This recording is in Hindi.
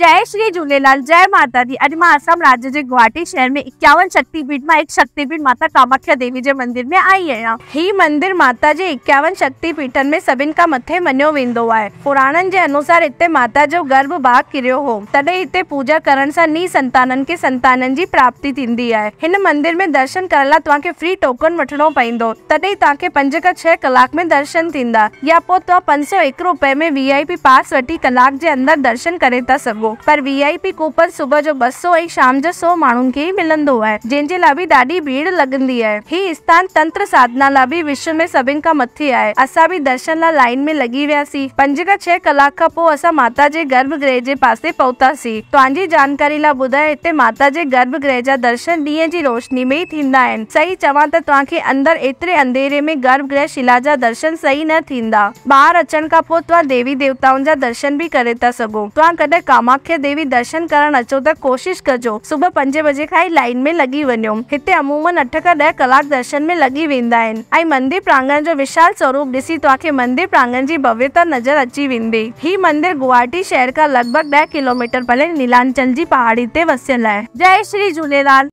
जय श्री झूलेलाल जय माता दी માં આસામ राज्य के गुवाहाटी शहर में इक्यावन शक्तिपीठ में एक शक्तिपीठ माता कामाख्या देवी के मंदिर में आई है ही मंदिर माता के इक्यावन शक्तिपीठन में सभी का मथे मनो वेंदो है पुराणन के अनुसार इतने माता जो गर्भ भाग किरियो हो तॾहिं इतने पूजा करण से नी संतानन के संतानन की प्राप्ति थी है इन मंदिर में दर्शन कर फ्री टोकन वो पवंदो तॾहिं तव्हांखे पंज का छह कलाक में दर्शन थींदा या पो तुम पंज सौ एक रुपए में वी आई पी पास वी कलाक के अंदर दर्शन करे था सघिबो पर वी आई पी कूपन सुबह जो ॿ सौ ऐं शाम जो सौ माण्हुनि खे ई मिलंदो आहे जंहिंजे लाइ बि ॾाढी भीड़ लॻंदी आहे ही स्थान तंत्र साधना लाइ बि विश्व में सभिनि खां मथे आहे असां बि दर्शन लाइ लाइन में लॻी वियासीं पंज खां छह कलाक खां पोइ असां माता जे गर्भगृह जे पासे पहुतासीं तव्हांजी जानकारी लाइ ॿुधाए हिते माता जे गर्भगृह जा दर्शन ॾींहं जी रोशनी में ई थींदा आहिनि सही चवां त तव्हांखे अंदर एतिरे अंधेरे में गर्भगृह शिला जा दर्शन सही न थींदा ॿाहिरि अचण खां पोइ तव्हां देवी देवताउनि जा दर्शन बि करे था सघो तव्हां कॾहिं कामा कामाख्या देवी दर्शन करण अचो त कोशिश कजो सुबह पंजे बजे खां लाइन में लगी वनो इतने अमूमन अठ का दह कलाक दर्शन में लगी वेंदा मंदिर प्रांगण जो विशाल स्वरूप ॾिसी तव्हांखे मंदिर प्रांगण की भव्यता नज़र अची वेंदी ही मंदिर गुवाहाटी शहर का लगभग दह किलोमीटर पहले नीलांचल की पहाड़ी ते वसल है जय श्री झूलेलाल